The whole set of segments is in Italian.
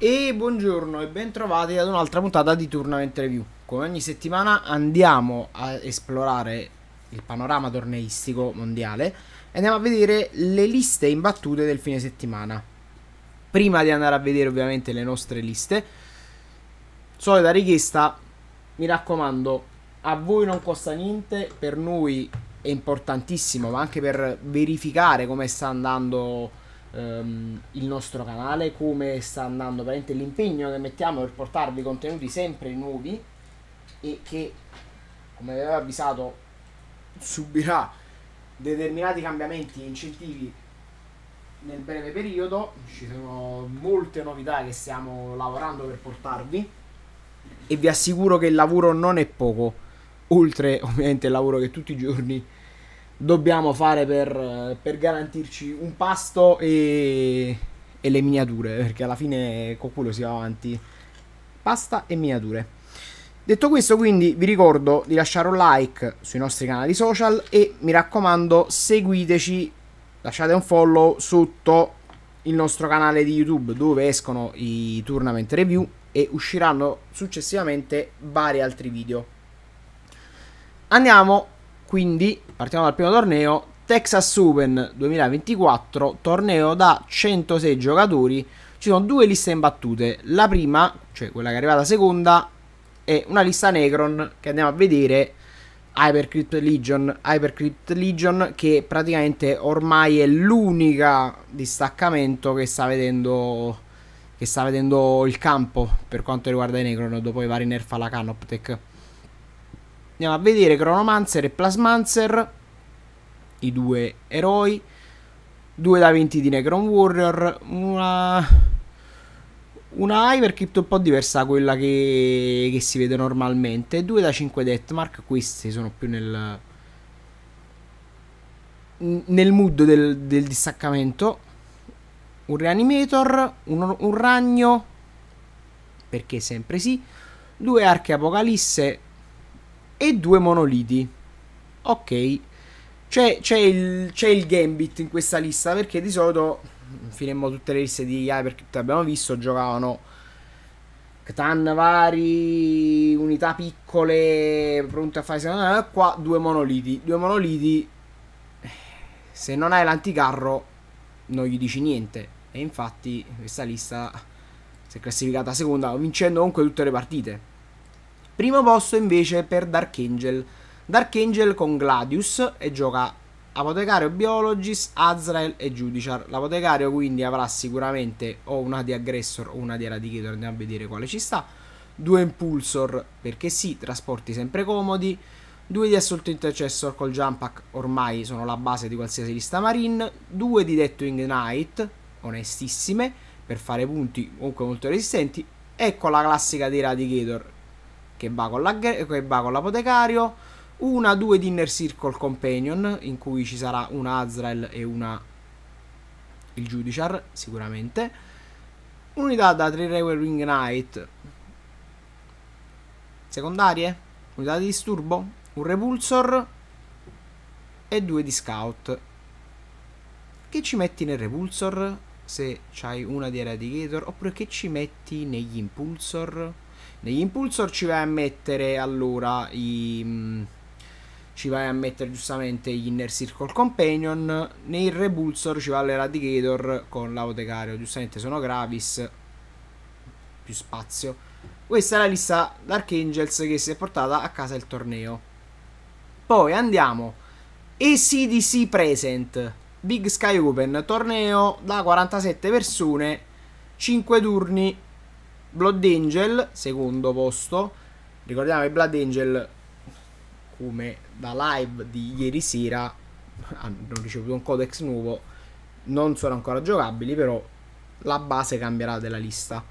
E buongiorno e bentrovati ad un'altra puntata di Tournament Review. Come ogni settimana andiamo a esplorare il panorama torneistico mondiale e andiamo a vedere le liste imbattute del fine settimana. Prima di andare a vedere ovviamente le nostre liste, solita richiesta, mi raccomando, a voi non costa niente, per noi è importantissimo, ma anche per verificare come sta andando um, il nostro canale, come sta andando veramente l'impegno che mettiamo per portarvi contenuti sempre nuovi e che, come vi avevo avvisato, subirà determinati cambiamenti e incentivi nel breve periodo. Ci sono molte novità che stiamo lavorando per portarvi e vi assicuro che il lavoro non è poco, oltre ovviamente il lavoro che tutti i giorni dobbiamo fare per, per garantirci un pasto e, e, le miniature, perché alla fine con quello si va avanti. Pasta e miniature. Detto questo, quindi vi ricordo di lasciare un like sui nostri canali social e mi raccomando, seguiteci, lasciate un follow sotto il nostro canale di YouTube dove escono i tournament review e usciranno successivamente vari altri video. Andiamo quindi partiamo dal primo torneo, Texas Open 2024, torneo da 106 giocatori. Ci sono due liste imbattute, la prima, cioè quella che è arrivata seconda, è una lista Necron che andiamo a vedere Hypercrypt Legion, Hypercrypt Legion che praticamente ormai è l'unica distaccamento che sta vedendo che sta vedendo il campo per quanto riguarda i Necron dopo i vari nerf alla Canoptech. Andiamo a vedere Chronomancer e Plasmancer, i due eroi, due da 20 di Necron Warrior, una, una Hypercrypt un po' diversa da quella che, che si vede normalmente, due da 5 Deathmark, questi sono più nel, nel mood del, del distaccamento, un Reanimator, un, un ragno, perché sempre sì, due arche Apocalisse, e due monoliti. Ok. C'è, c'è, il, c'è, il, Gambit in questa lista perché di solito, finiremo tutte le liste di Hypercrypt che abbiamo visto, giocavano Ctan vari, unità piccole, pronte a fare... Qua due monoliti. Due monoliti, se non hai l'anticarro, non gli dici niente. E infatti questa lista si è classificata seconda, vincendo comunque tutte le partite. Primo posto invece per Dark Angel. Dark Angel con Gladius e gioca Apotecario Biologis, Azrael e Judiciar. L'apotecario quindi avrà sicuramente o una di Aggressor o una di Eradicator, andiamo a vedere quale ci sta. Due Impulsor perché sì, trasporti sempre comodi. Due di Assolto Intercessor col Jumpack ormai sono la base di qualsiasi lista Marine. Due di Deathwing Knight, onestissime, per fare punti comunque molto resistenti. E con la classica di Eradicator che va con, l'apotecario, una, due di Inner Circle Companion, in cui ci sarà una Azrael e una il Judiciar, sicuramente, unità da 3 Ring Knight, secondarie, unità di disturbo, un Repulsor e due di Scout. Che ci metti nel Repulsor se c'hai una di Eradicator? Oppure che ci metti negli Impulsor? negli impulsor ci vai a mettere allora i, mm, ci vai a mettere giustamente gli inner circle companion nei repulsor ci va l'eradicator con l'autecario giustamente sono gravis più spazio questa è la lista d'Archangels che si è portata a casa il torneo poi andiamo ACDC Present Big Sky Open torneo da 47 persone 5 turni Blood Angel, secondo posto. Ricordiamo che Blood Angel, come da live di ieri sera, hanno ah, ricevuto un codex nuovo. Non sono ancora giocabili, però la base cambierà della lista.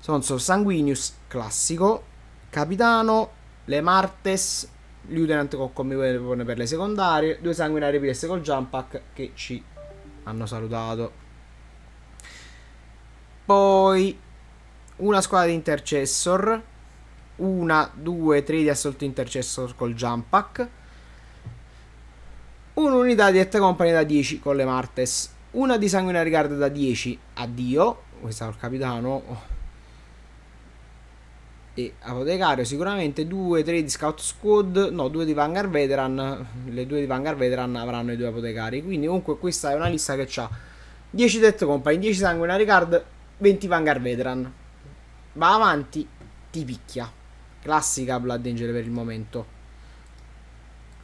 Sono Sanguinius, classico. Capitano, Le Martes, Lieutenant con Commivone per le secondarie, due sanguinari PS col Jumpack che ci hanno salutato. Poi una squadra di intercessor, una, due, tre di assolto intercessor col jump pack, un'unità di Etta Company da 10 con le Martes, una di Sanguinaria Guard da 10, addio, questo è il capitano, e apotecario sicuramente due, tre di scout squad no due di vanguard veteran le due di vanguard veteran avranno i due apotecari quindi comunque questa è una lista che ha 10 death company 10 sanguinary card 20 vanguard veteran va avanti, ti picchia. Classica Blood Angel per il momento.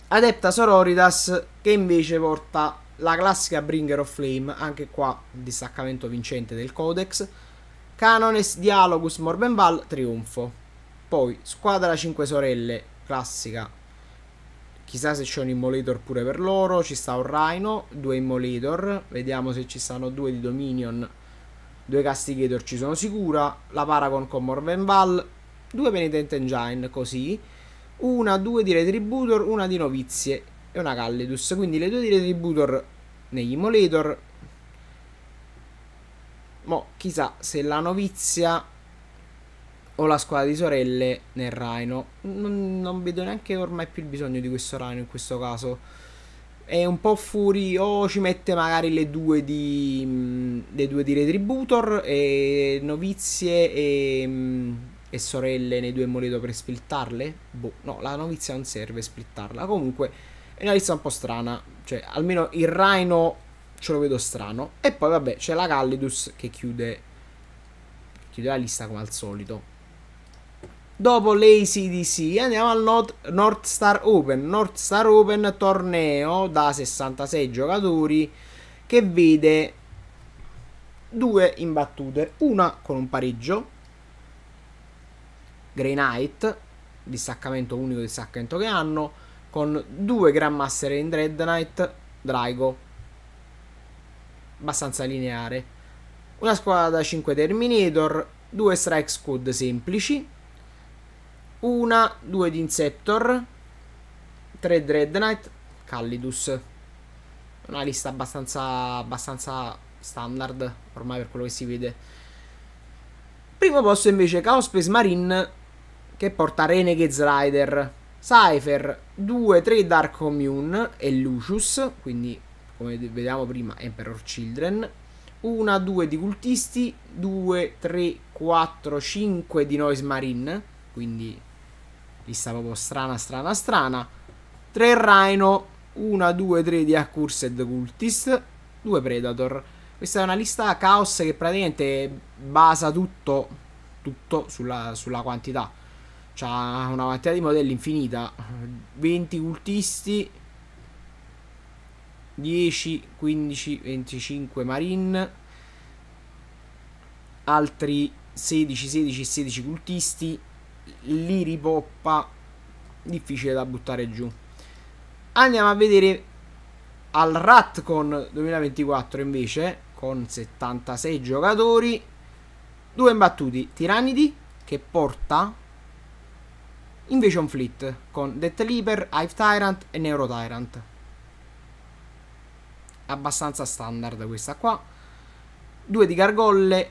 Adepta Sororitas che invece porta la classica Bringer of Flame, anche qua distaccamento vincente del Codex. Canones Dialogus Morbenval, trionfo. Poi Squadra 5 Sorelle, classica. Chissà se c'è un Immolator pure per loro. Ci sta un Rhino, due Immolator. Vediamo se ci stanno due di Dominion Due Castigator ci sono sicura, la Paragon con Morvenval, due Penitent Engine così, una, due di Retributor, una di Novizie e una callidus Quindi le due di Retributor negli Immolator. Mo chissà se la Novizia o la squadra di sorelle nel Rhino. Non, non vedo neanche ormai più il bisogno di questo Rhino in questo caso è un po' Fury o ci mette magari le due di, mm, le due di Retributor e novizie e, mm, e sorelle nei due Moleto per splittarle? Boh, no, la novizia non serve splittarla. Comunque è una lista un po' strana, cioè almeno il Rhino ce lo vedo strano. E poi vabbè c'è la Gallidus che chiude, chiude la lista come al solito. Dopo l'ACDC andiamo al North, North Star Open. North Star Open torneo da 66 giocatori che vede due imbattute, una con un pareggio, Grey Knight, distaccamento unico distaccamento che hanno, con due Grandmaster in Dread Knight, Drago, abbastanza lineare, una squadra da 5 Terminator, due Strike Squad semplici, una, due di Inceptor, tre Dread Knight, Callidus. Una lista abbastanza, abbastanza standard, ormai per quello che si vede. Primo posto invece Chaos Space Marine, che porta Renegades Rider, Cypher, 2, 3 Dark Commune e Lucius, quindi come vediamo prima Emperor Children, 1, 2 di cultisti, 2, 3, 4, 5 di Noise Marine, quindi Lista proprio strana, strana, strana. 3 Rhino, 1, 2, 3 di Accursed Cultist, 2 Predator. Questa è una lista caos che praticamente basa tutto, tutto sulla, sulla quantità. C'ha una quantità di modelli infinita. 20 cultisti, 10, 15, 25 marine, altri 16, 16, 16 cultisti, l'iripoppa difficile da buttare giù. Andiamo a vedere al Ratcon 2024 invece, con 76 giocatori, due imbattuti, Tiranidi che porta Invasion Fleet con Death Leaper, Hive Tyrant e Neuro Tyrant. Abbastanza standard questa qua. Due di Gargolle,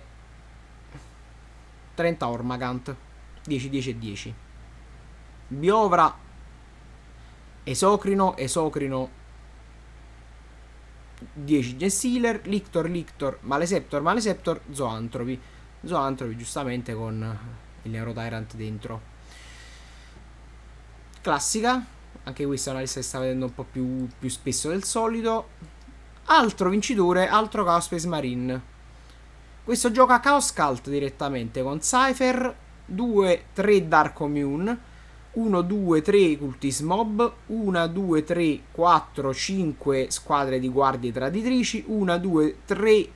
30 Ormagant. 10, 10 e 10. Biovra, Esocrino, Esocrino, 10 Gessiler, Lictor, Lictor, Maleceptor, Maleceptor, Zoantropi. Zoantropi giustamente con il Tyrant dentro. Classica, anche questa è una lista che sta vedendo un po' più, più spesso del solito. Altro vincitore, altro Chaos Space Marine. Questo gioca Chaos Cult direttamente con Cypher 2, 3 Dark Commune, 1, 2, 3 Cultis Mob, 1, 2, 3, 4, 5 squadre di guardie traditrici, 1, 2, 3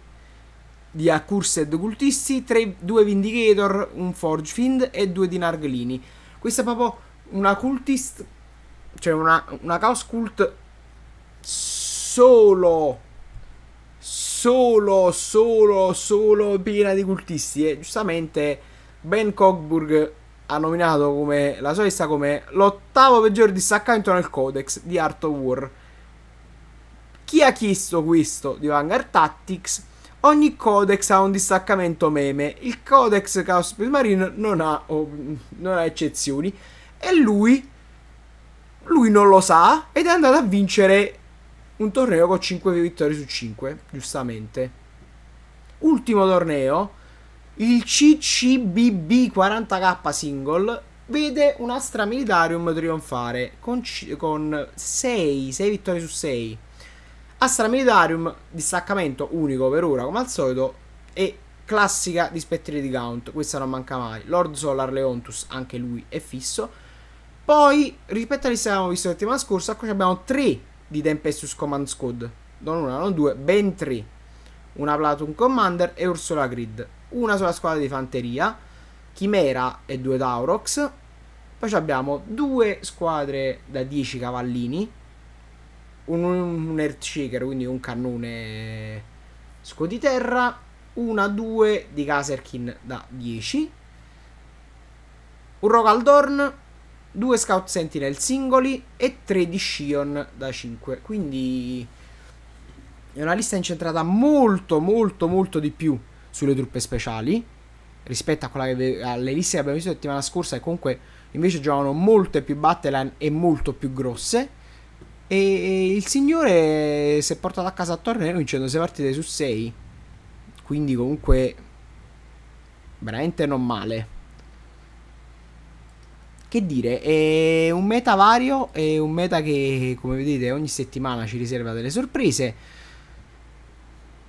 di Accursed Cultisti, 3, 2 Vindicator, un Forge Fiend e 2 di Narglini. Questa è proprio una cultist, cioè una, una Chaos Cult solo solo, solo, solo piena di cultisti e giustamente Ben Cogburg ha nominato come la sua lista come l'ottavo peggior distaccamento nel codex di Art of War. Chi ha chiesto questo di Vanguard Tactics? Ogni codex ha un distaccamento meme. Il codex Chaos Space Marine non ha, oh, non ha eccezioni. E lui, lui non lo sa ed è andato a vincere un torneo con 5 vittorie su 5, giustamente. Ultimo torneo il CCBB 40k single vede un Astra Militarium trionfare con, c- con 6, 6 vittorie su 6. Astra Militarium, distaccamento unico per ora come al solito, e classica di Spettri di Count, questa non manca mai. Lord Solar Leontus, anche lui è fisso. Poi, rispetto all'ista che abbiamo visto la settimana scorsa, qui abbiamo 3 di Tempestus Command Squad. Non una, non due, ben 3. Una Platon Commander e Ursula Grid una sola squadra di fanteria, Chimera e due Taurox. Poi abbiamo due squadre da 10 cavallini, un, un Earthshaker, quindi un cannone scoditerra, una 2 di Caserkin da 10, un Rogaldorn, due Scout Sentinel singoli e tre di Shion da 5. Quindi è una lista incentrata molto molto molto di più sulle truppe speciali rispetto a quella che alle liste che abbiamo visto la settimana scorsa e comunque invece giocavano molte più battle e molto più grosse e il signore si è portato a casa a torneo vincendo 6 partite su 6 quindi comunque veramente non male che dire è un meta vario è un meta che come vedete ogni settimana ci riserva delle sorprese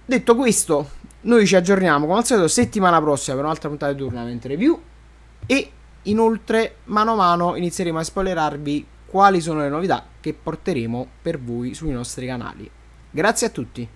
Detto questo, noi ci aggiorniamo come al solito settimana prossima per un'altra puntata di Tournament Review e inoltre mano a mano inizieremo a spoilerarvi quali sono le novità che porteremo per voi sui nostri canali. Grazie a tutti!